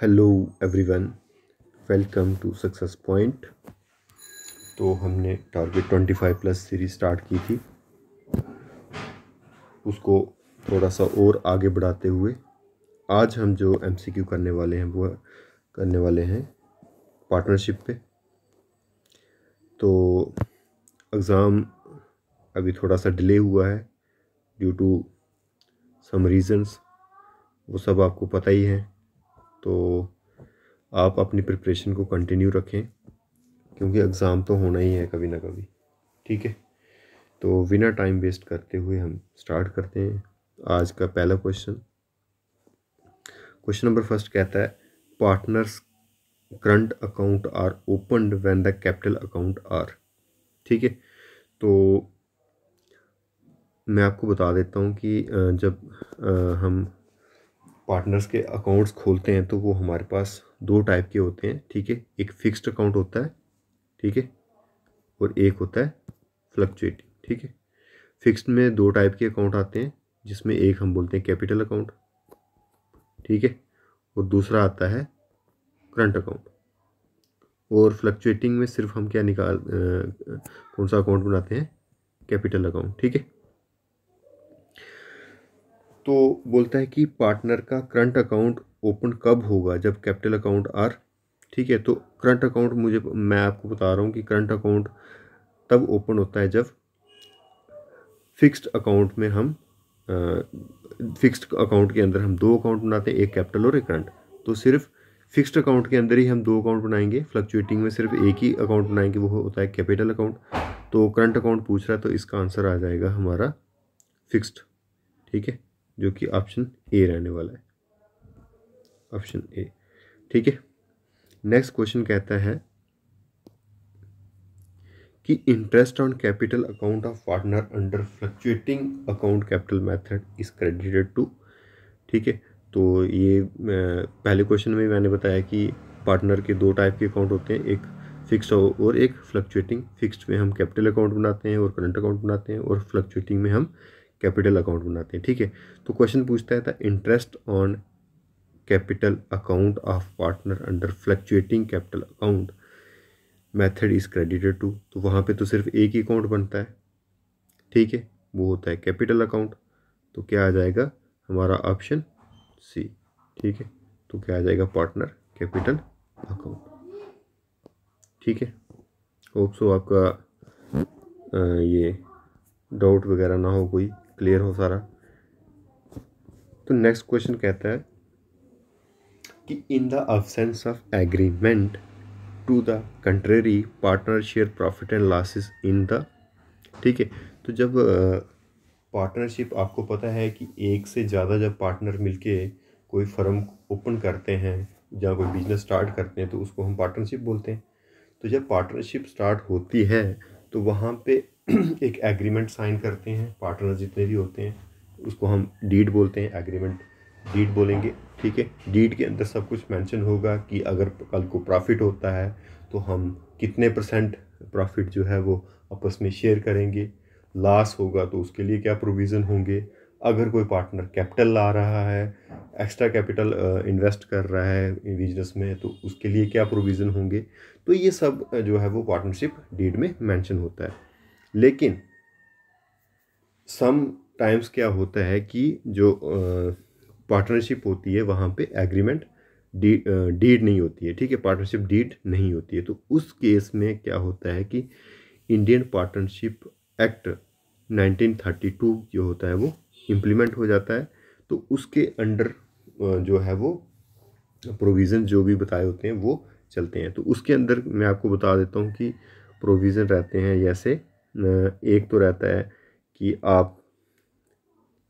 hello everyone welcome to Success Point तो हमने target twenty five plus series start की थी उसको थोड़ा सा और आगे बढ़ाते हुए आज हम जो एमसीक्यू करने वाले हैं वो करने वाले हैं पार्टनरशिप पे तो एग्ज़ाम अभी थोड़ा सा डिले हुआ है ड्यू टू सम रीज़न्स वो सब आपको पता ही है तो आप अपनी प्रिपरेशन को कंटिन्यू रखें क्योंकि एग्ज़ाम तो होना ही है कभी ना कभी ठीक है तो बिना टाइम वेस्ट करते हुए हम स्टार्ट करते हैं आज का पहला क्वेश्चन क्वेश्चन नंबर फर्स्ट कहता है partners current account are opened when the capital account are ठीक है तो मैं आपको बता देता हूँ कि जब हम पार्टनर्स के अकाउंट्स खोलते हैं तो वो हमारे पास दो टाइप के होते हैं ठीक है एक फिक्स्ड अकाउंट होता है ठीक है और एक होता है फ्लक्चुएटिंग ठीक है फिक्स्ड में दो टाइप के अकाउंट आते हैं जिसमें एक हम बोलते हैं कैपिटल अकाउंट ठीक है और दूसरा आता है करंट अकाउंट और फ्लक्चुएटिंग में सिर्फ हम क्या निकाल आ, कौन सा अकाउंट बनाते हैं कैपिटल अकाउंट ठीक है तो बोलता है कि पार्टनर का करंट अकाउंट ओपन कब होगा जब कैपिटल अकाउंट आर ठीक है तो करंट अकाउंट मुझे मैं आपको बता रहा हूँ कि करंट अकाउंट तब ओपन होता है जब फिक्स्ड अकाउंट में हम फिक्स्ड अकाउंट के अंदर हम दो अकाउंट बनाते हैं एक कैपिटल और एक करंट तो सिर्फ फिक्स्ड अकाउंट के अंदर ही हम दो अकाउंट बनाएंगे फ्लक्चुएटिंग में सिर्फ एक ही अकाउंट बनाएंगे वो होता है कैपिटल अकाउंट तो करंट अकाउंट पूछ रहा है तो इसका आंसर आ जाएगा हमारा फिक्स्ड ठीक है जो कि ऑप्शन ए रहने वाला है ऑप्शन ए ठीक है नेक्स्ट क्वेश्चन कहता है कि interest on capital account of partner under fluctuating account capital method is credited to ठीक है तो ये पहले क्वेश्चन में मैंने बताया कि पार्टनर के दो टाइप के अकाउंट होते हैं एक फिक्स्ड और एक फ्लक्चुएटिंग फिक्स्ड में हम कैपिटल अकाउंट बनाते हैं और करंट अकाउंट बनाते हैं और फ्लक्चुएटिंग में हम कैपिटल अकाउंट बनाते हैं ठीक है तो क्वेश्चन पूछता है था interest on capital account of partner under fluctuating capital account method is credited to तो वहाँ पे तो सिर्फ एक ही अकाउंट बनता है ठीक है वो होता है कैपिटल अकाउंट तो क्या आ जाएगा हमारा ऑप्शन सी ठीक है तो क्या आ जाएगा पार्टनर कैपिटल अकाउंट ठीक है होप सो आपका आ, ये डाउट वगैरह ना हो कोई क्लियर हो सारा तो नेक्स्ट क्वेश्चन कहता है कि in the absence of agreement to the contrary partner share profit and losses in the ठीक है तो जब पार्टनरशिप आपको पता है कि एक से ज़्यादा जब पार्टनर मिलके कोई फर्म ओपन करते हैं या कोई बिजनेस स्टार्ट करते हैं तो उसको हम पार्टनरशिप बोलते हैं तो जब पार्टनरशिप स्टार्ट होती है तो वहाँ पे एक एग्रीमेंट साइन करते हैं पार्टनर जितने भी होते हैं उसको हम डीड बोलते हैं एग्रीमेंट डीड बोलेंगे ठीक है डीड के अंदर सब कुछ मेंशन होगा कि अगर कल को प्रॉफिट होता है तो हम कितने परसेंट प्रॉफिट जो है वो आपस में शेयर करेंगे लॉस होगा तो उसके लिए क्या प्रोविज़न होंगे अगर कोई पार्टनर कैपिटल ला रहा है एक्स्ट्रा कैपिटल इन्वेस्ट कर रहा है बिजनेस में तो उसके लिए क्या प्रोविज़न होंगे तो ये सब जो है वो पार्टनरशिप डीड में मेंशन होता है लेकिन सम टाइम्स क्या होता है कि जो पार्टनरशिप होती है वहाँ पे एग्रीमेंट डी डीड नहीं होती है ठीक है पार्टनरशिप डीड नहीं होती है तो उस केस में क्या होता है कि इंडियन पार्टनरशिप एक्ट 1932 जो होता है वो इम्प्लीमेंट हो जाता है तो उसके अंडर जो है वो प्रोविज़न जो भी बताए होते हैं वो चलते हैं तो उसके अंदर मैं आपको बता देता हूँ कि प्रोविज़न रहते हैं जैसे एक तो रहता है कि आप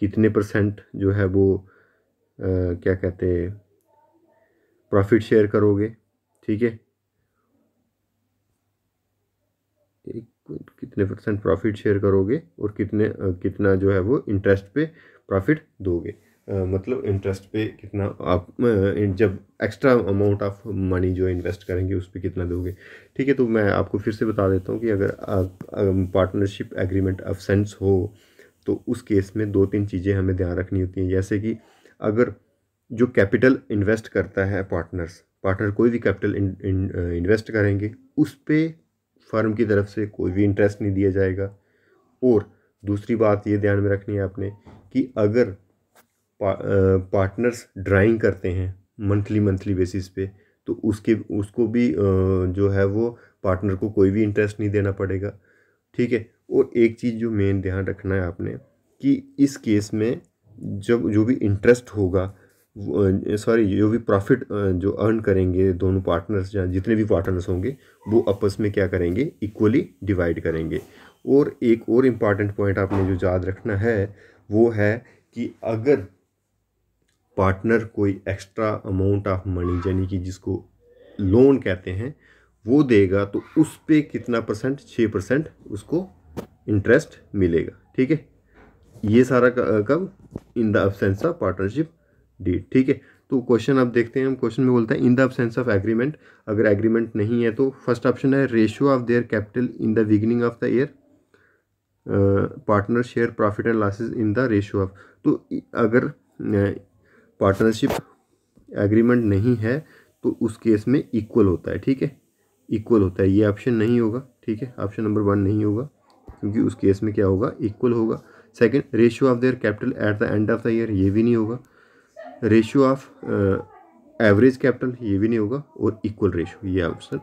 कितने परसेंट जो है वो आ, क्या कहते हैं प्रॉफिट शेयर करोगे ठीक है कितने परसेंट प्रॉफिट शेयर करोगे और कितने कितना जो है वो इंटरेस्ट पे प्रॉफिट दोगे मतलब इंटरेस्ट पे कितना आप जब एक्स्ट्रा अमाउंट ऑफ मनी जो इन्वेस्ट करेंगे उस पर कितना दोगे ठीक है तो मैं आपको फिर से बता देता हूँ कि अगर आप पार्टनरशिप एग्रीमेंट ऑफ सेंस हो तो उस केस में दो तीन चीज़ें हमें ध्यान रखनी होती हैं जैसे कि अगर जो कैपिटल इन्वेस्ट करता है पार्टनर्स पार्टनर कोई भी कैपिटल इन, इन, इन्वेस्ट करेंगे उस पर फर्म की तरफ से कोई भी इंटरेस्ट नहीं दिया जाएगा और दूसरी बात ये ध्यान में रखनी है आपने कि अगर पा, पार्टनर्स ड्राइंग करते हैं मंथली मंथली बेसिस पे तो उसके उसको भी जो है वो पार्टनर को कोई भी इंटरेस्ट नहीं देना पड़ेगा ठीक है और एक चीज़ जो मेन ध्यान रखना है आपने कि इस केस में जब जो भी इंटरेस्ट होगा सॉरी जो भी प्रॉफिट जो अर्न करेंगे दोनों पार्टनर्स या जितने भी पार्टनर्स होंगे वो आपस में क्या करेंगे इक्वली डिवाइड करेंगे और एक और इम्पॉर्टेंट पॉइंट आपने जो याद रखना है वो है कि अगर पार्टनर कोई एक्स्ट्रा अमाउंट ऑफ मनी यानी कि जिसको लोन कहते हैं वो देगा तो उस पर कितना परसेंट छः परसेंट उसको इंटरेस्ट मिलेगा ठीक है ये सारा कब in the absence of partnership deed ठीक है तो क्वेश्चन आप देखते हैं हम क्वेश्चन में बोलते हैं in the absence of agreement अगर एग्रीमेंट नहीं है तो फर्स्ट ऑप्शन है ratio of their capital in the beginning of the year partner share profit and losses in the ratio of तो अगर पार्टनरशिप एग्रीमेंट नहीं है तो उस केस में इक्वल होता है ठीक है इक्वल होता है ये ऑप्शन नहीं होगा ठीक है ऑप्शन नंबर वन नहीं होगा क्योंकि उस केस में क्या होगा इक्वल होगा second ratio of their capital at the end of the year ये भी नहीं होगा रेशियो ऑफ एवरेज कैपिटल ये भी नहीं होगा और इक्वल रेशियो ये ऑप्शन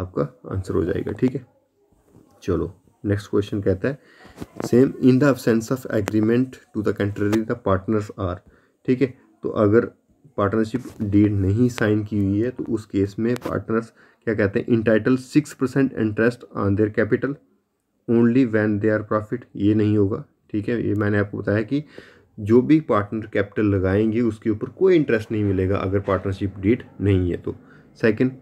आपका आंसर हो जाएगा ठीक है चलो नेक्स्ट क्वेश्चन कहता है same in the absence of agreement to the contrary the partners are ठीक है तो अगर पार्टनरशिप डीड नहीं साइन की हुई है तो उस केस में पार्टनर्स क्या कहते हैं entitle six percent interest on their capital only when they are profit ये नहीं होगा ठीक है ये मैंने आपको बताया कि जो भी पार्टनर कैपिटल लगाएंगे उसके ऊपर कोई इंटरेस्ट नहीं मिलेगा अगर पार्टनरशिप डीड नहीं है तो सेकेंड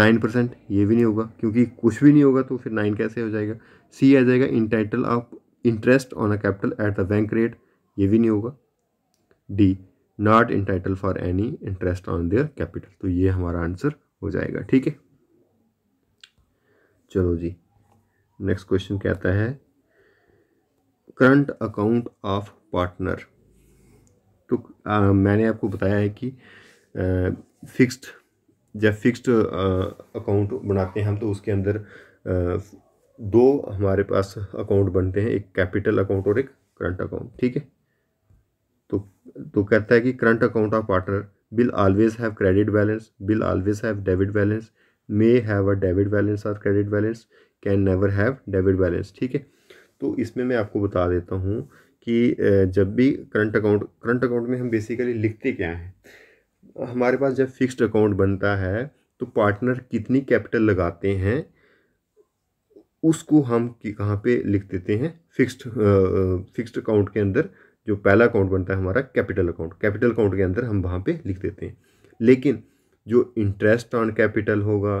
नाइन परसेंट ये भी नहीं होगा क्योंकि कुछ भी नहीं होगा तो फिर नाइन कैसे हो जाएगा सी आ जाएगा entitle of interest on a capital at the bank rate ये भी नहीं होगा D not entitle for any interest on their capital तो ये हमारा आंसर हो जाएगा ठीक है चलो जी नेक्स्ट क्वेश्चन कहता है करंट अकाउंट ऑफ पार्टनर तो आ, मैंने आपको बताया है कि फिक्स्ड जब फिक्स्ड अकाउंट बनाते हैं हम तो उसके अंदर आ, दो हमारे पास अकाउंट बनते हैं एक कैपिटल अकाउंट और एक करंट अकाउंट ठीक है तो तो कहता है कि current account of partner will always have credit balance will always have debit balance may have a debit balance और credit balance can never have debit balance ठीक है तो इसमें मैं आपको बता देता हूँ कि जब भी करंट अकाउंट करंट अकाउंट में हम बेसिकली लिखते क्या हैं हमारे पास जब फिक्स्ड अकाउंट बनता है तो पार्टनर कितनी कैपिटल लगाते हैं उसको हम कहाँ पे लिख देते हैं फिक्स्ड फिक्स्ड अकाउंट के अंदर जो पहला अकाउंट बनता है हमारा कैपिटल अकाउंट कैपिटल अकाउंट के अंदर हम वहाँ पे लिख देते हैं लेकिन जो इंटरेस्ट ऑन कैपिटल होगा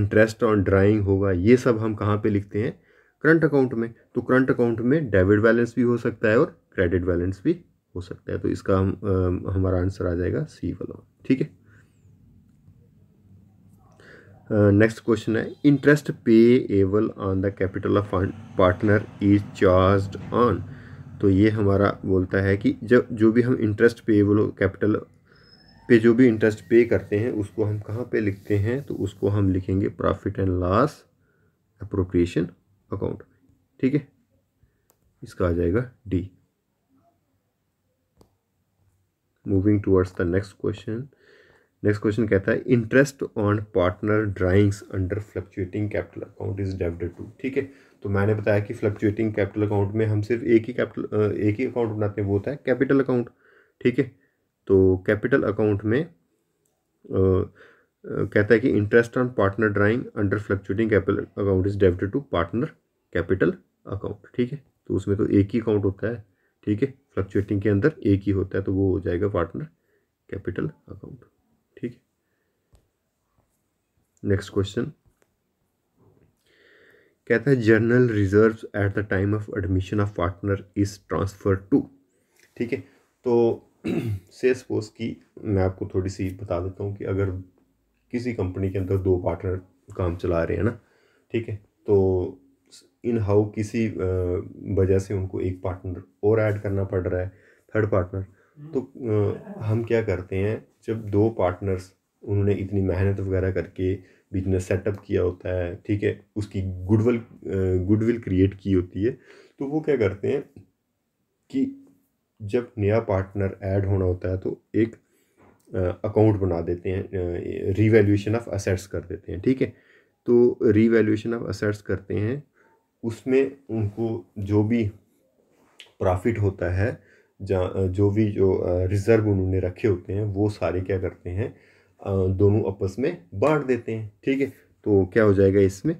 इंटरेस्ट ऑन ड्राइंग होगा ये सब हम कहाँ पे लिखते हैं करंट अकाउंट में तो करंट अकाउंट में डेबिट बैलेंस भी हो सकता है और क्रेडिट बैलेंस भी हो सकता है तो इसका हम आ, हमारा आंसर आ जाएगा सी वाला ठीक है नेक्स्ट क्वेश्चन है interest payable on the capital of partner is charge on तो ये हमारा बोलता है कि जब जो भी हम इंटरेस्ट पेएबल कैपिटल पे जो भी इंटरेस्ट पे करते हैं उसको हम कहाँ पे लिखते हैं तो उसको हम लिखेंगे profit and loss appropriation account ठीक है इसका आ जाएगा D moving towards the next question next question कहता है interest on partner drawings under fluctuating capital account is debited to ठीक है तो मैंने बताया कि फ्लक्चुएटिंग कैपिटल अकाउंट में हम सिर्फ एक ही कैपिटल एक ही अकाउंट बनाते हैं वो होता है कैपिटल अकाउंट ठीक है तो कैपिटल अकाउंट में आ, कहता है कि interest on partner drawing under fluctuating capital account is debited to partner capital account ठीक है तो उसमें तो एक ही अकाउंट होता है ठीक है फ्लक्चुएटिंग के अंदर एक ही होता है तो वो हो जाएगा पार्टनर कैपिटल अकाउंट ठीक है नेक्स्ट क्वेश्चन कहता है general reserve at the time of admission of partner is transfer to ठीक है तो से सपोज की मैं आपको थोड़ी सी बता देता हूँ कि अगर किसी कंपनी के अंदर दो पार्टनर काम चला रहे हैं ना ठीक है तो इन हाउ किसी वजह से उनको एक पार्टनर और ऐड करना पड़ रहा है थर्ड पार्टनर तो हम क्या करते हैं जब दो पार्टनर्स उन्होंने इतनी मेहनत वगैरह करके बिजनेस सेटअप किया होता है ठीक है उसकी गुडविल गुडविल क्रिएट की होती है तो वो क्या करते हैं कि जब नया पार्टनर ऐड होना होता है तो एक अकाउंट बना देते हैं रीवैल्यूएशन ऑफ असेट्स कर देते हैं ठीक है तो रीवैल्यूएशन ऑफ असेट्स करते हैं उसमें उनको जो भी प्रॉफिट होता है जो भी जो रिज़र्व उन्होंने रखे होते हैं वो सारे क्या करते हैं दोनों आपस में बांट देते हैं ठीक है तो क्या हो जाएगा इसमें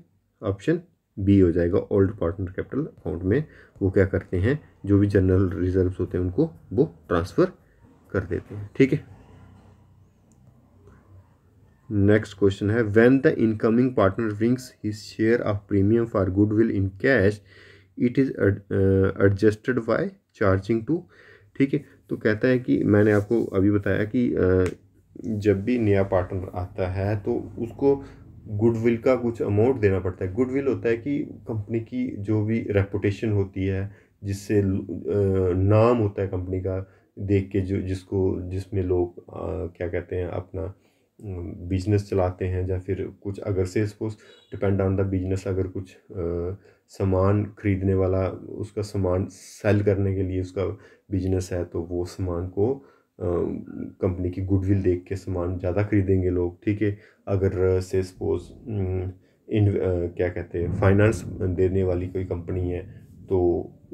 ऑप्शन बी हो जाएगा ओल्ड पार्टनर कैपिटल अकाउंट में वो क्या करते हैं जो भी जनरल रिजर्व होते हैं उनको वो ट्रांसफ़र कर देते हैं ठीक है नेक्स्ट क्वेश्चन है when the incoming partner brings his share of premium for goodwill in cash it is adjusted by charging to ठीक है तो कहता है कि मैंने आपको अभी बताया कि uh, जब भी नया पार्टनर आता है तो उसको गुडविल का कुछ अमाउंट देना पड़ता है गुडविल होता है कि कंपनी की जो भी रेपुटेशन होती है जिससे नाम होता है कंपनी का देख के जो जिसको जिसमें लोग क्या कहते हैं अपना बिजनेस चलाते हैं या फिर कुछ अगर से suppose depend on the business अगर कुछ सामान खरीदने वाला उसका सामान सेल करने के लिए उसका बिजनेस है तो वो सामान को कंपनी की गुडविल देख के सामान ज़्यादा खरीदेंगे लोग ठीक है अगर से सपोज इन क्या कहते हैं फाइनेंस देने वाली कोई कंपनी है तो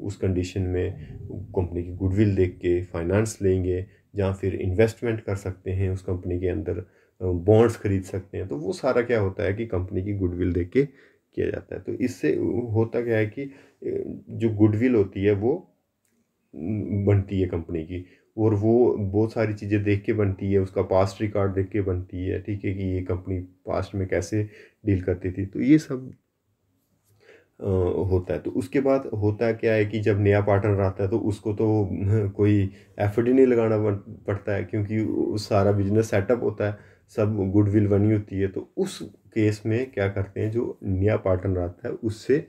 उस कंडीशन में कंपनी की गुडविल देख के फाइनेंस लेंगे या फिर इन्वेस्टमेंट कर सकते हैं उस कंपनी के अंदर बॉन्ड्स खरीद सकते हैं तो वो सारा क्या होता है कि कंपनी की गुडविल देख के किया जाता है तो इससे होता क्या है कि जो गुडविल होती है वो बनती है कंपनी की और वो बहुत सारी चीज़ें देख के बनती है उसका पास्ट रिकॉर्ड देख के बनती है ठीक है कि ये कंपनी पास्ट में कैसे डील करती थी तो ये सब होता है तो उसके बाद होता है क्या है कि जब नया पार्टनर आता है तो उसको तो कोई एफर्ट ही नहीं लगाना पड़ता है क्योंकि सारा बिजनेस सेटअप होता है सब गुडविल बनी होती है तो उस केस में क्या करते हैं जो नया पार्टनर आता है उससे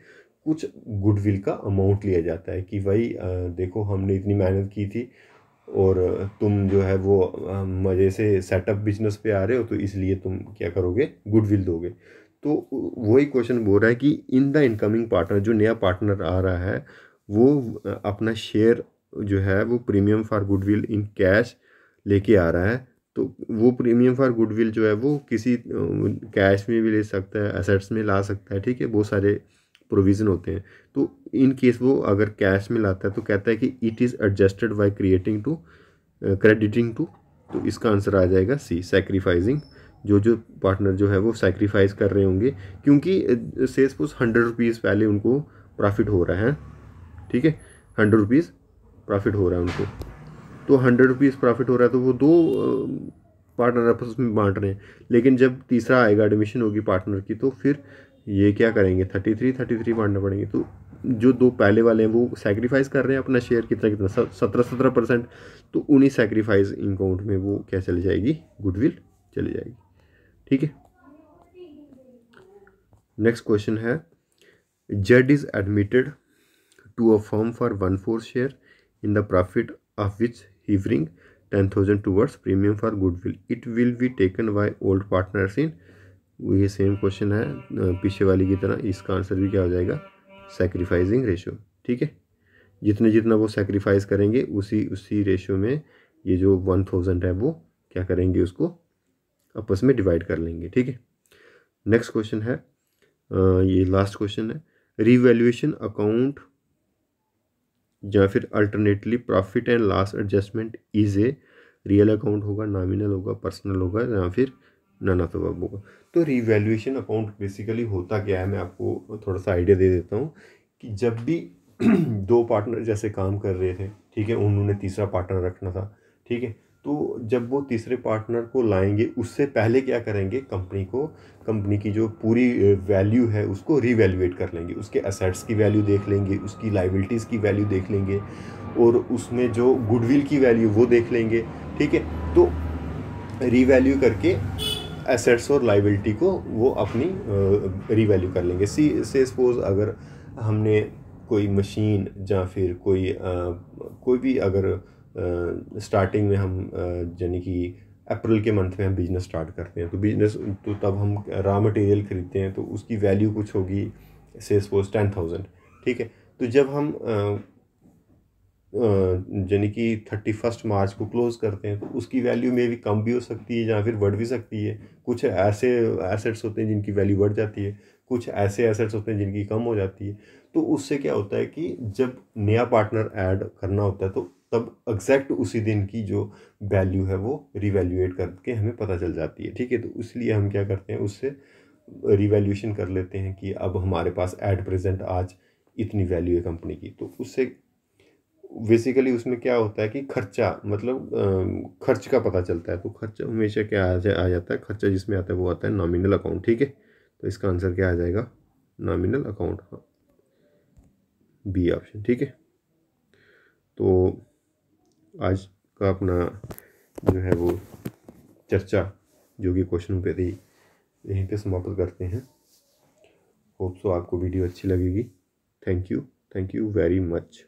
कुछ गुडविल का अमाउंट लिया जाता है कि भाई देखो हमने इतनी मेहनत की थी और तुम जो है वो मज़े से सेटअप बिजनेस पे आ रहे हो तो इसलिए तुम क्या करोगे गुडविल दोगे तो वही क्वेश्चन बोल रहा है कि इन द इनकमिंग पार्टनर जो नया पार्टनर आ रहा है वो अपना शेयर जो है वो premium for goodwill in cash लेके आ रहा है तो वो प्रीमियम फॉर गुडविल जो है वो किसी कैश में भी ले सकता है एसेट्स में ला सकता है ठीक है बहुत सारे प्रोविज़न होते हैं तो इन केस वो अगर कैश में लाता है तो कहता है कि it is adjusted by creating to crediting to तो इसका आंसर आ जाएगा सी सेक्रीफाइजिंग जो जो पार्टनर जो है वो सेक्रीफाइस कर रहे होंगे क्योंकि से सपोज हंड्रेड रुपीज़ पहले उनको प्रॉफिट हो रहा है ठीक है हंड्रेड रुपीज़ प्रॉफिट हो रहा है उनको तो हंड्रेड रुपीज़ प्रॉफिट हो रहा है तो वो दो पार्टनर uh, आपस में बांट रहे हैं लेकिन जब तीसरा आएगा एडमिशन होगी पार्टनर की तो फिर ये क्या करेंगे थर्टी थ्री थर्टी थ्री बांटना पड़ेंगे तो जो दो पहले वाले हैं वो सेक्रीफाइस कर रहे हैं अपना शेयर कितना कितना सत्रह सत्रह परसेंट तो उन्हीं सेक्रीफाइस इनकाउंट में वो क्या चली जाएगी गुडविल चली जाएगी ठीक है नेक्स्ट क्वेश्चन है Z is admitted to a firm for one four share in the profit of which he bring ten thousand towards premium for goodwill it will be taken by old partners in ये same question है पीछे वाली की तरह इसका answer भी क्या हो जाएगा सेक्रीफाइजिंग रेशो ठीक है जितने जितना वो सेक्रीफाइस करेंगे उसी उसी रेशो में ये जो वन थाउजेंड है वो क्या करेंगे उसको आपस में डिवाइड कर लेंगे ठीक है नेक्स्ट क्वेश्चन है ये लास्ट क्वेश्चन है रिवैल्यूएशन अकाउंट या फिर alternately profit and loss adjustment is a real account होगा नॉमिनल होगा पर्सनल होगा या फिर ननत बाबू का तो रिवैल्यूएशन अकाउंट बेसिकली होता क्या है मैं आपको थोड़ा सा आइडिया दे देता हूँ कि जब भी दो पार्टनर जैसे काम कर रहे थे ठीक है उन्होंने तीसरा पार्टनर रखना था ठीक है तो जब वो तीसरे पार्टनर को लाएंगे उससे पहले क्या करेंगे कंपनी को कंपनी की जो पूरी वैल्यू है उसको रीवैल्यूएट कर लेंगे उसके असेट्स की वैल्यू देख लेंगे उसकी लाइबिलिटीज़ की वैल्यू देख लेंगे और उसमें जो गुडविल की वैल्यू वो देख लेंगे ठीक है तो रीवैल्यू करके एसेट्स और लाइबिलिटी को वो अपनी रीवैल्यू कर लेंगे सी से सपोज अगर हमने कोई मशीन या फिर कोई आ, कोई भी अगर आ, स्टार्टिंग में हम यानी कि अप्रैल के मंथ में हम बिज़नेस स्टार्ट करते हैं तो बिज़नेस तो तब हम रॉ मटेरियल ख़रीदते हैं तो उसकी वैल्यू कुछ होगी से सपोज टेन थाउजेंड ठीक है तो जब हम आ, यानी कि थर्टी फर्स्ट मार्च को क्लोज़ करते हैं तो उसकी वैल्यू में भी कम भी हो सकती है या फिर बढ़ भी सकती है कुछ ऐसे एसेट्स होते हैं जिनकी वैल्यू बढ़ जाती है कुछ ऐसे एसेट्स होते हैं जिनकी कम हो जाती है तो उससे क्या होता है कि जब नया पार्टनर ऐड करना होता है तो तब एग्जैक्ट उसी दिन की जो वैल्यू है वो रिवैल्यूएट करके हमें पता चल जाती है ठीक है तो इसलिए हम क्या करते हैं उससे रिवेल्यूशन कर लेते हैं कि अब हमारे पास एट प्रेजेंट आज इतनी वैल्यू है कंपनी की तो उससे बेसिकली उसमें क्या होता है कि खर्चा मतलब खर्च का पता चलता है तो खर्चा हमेशा क्या आ, जा, आ जाता है खर्चा जिसमें आता है वो आता है नॉमिनल अकाउंट ठीक है तो इसका आंसर क्या आ जाएगा नॉमिनल अकाउंट हाँ बी ऑप्शन ठीक है तो आज का अपना जो है वो चर्चा जो कि क्वेश्चन पे थी यहीं पे समाप्त करते हैं होप सो आपको वीडियो अच्छी लगेगी thank you thank you very much